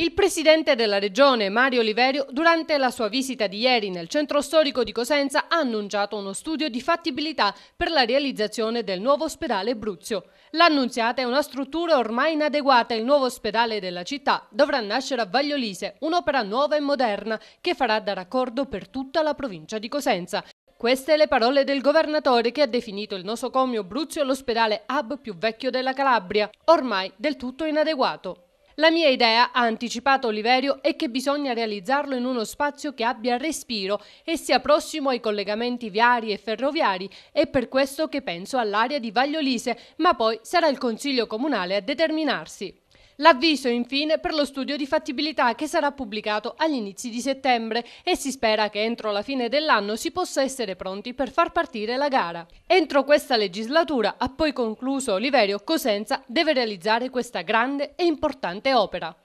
Il presidente della regione Mario Oliverio durante la sua visita di ieri nel centro storico di Cosenza ha annunciato uno studio di fattibilità per la realizzazione del nuovo ospedale Bruzio. L'annunziata è una struttura ormai inadeguata, il nuovo ospedale della città dovrà nascere a Vagliolise, un'opera nuova e moderna che farà da raccordo per tutta la provincia di Cosenza. Queste le parole del governatore che ha definito il nosocomio Bruzio l'ospedale hub più vecchio della Calabria, ormai del tutto inadeguato. La mia idea, ha anticipato Oliverio, è che bisogna realizzarlo in uno spazio che abbia respiro e sia prossimo ai collegamenti viari e ferroviari. È per questo che penso all'area di Vagliolise, ma poi sarà il Consiglio Comunale a determinarsi. L'avviso infine per lo studio di fattibilità che sarà pubblicato agli inizi di settembre e si spera che entro la fine dell'anno si possa essere pronti per far partire la gara. Entro questa legislatura, ha poi concluso Oliverio Cosenza, deve realizzare questa grande e importante opera.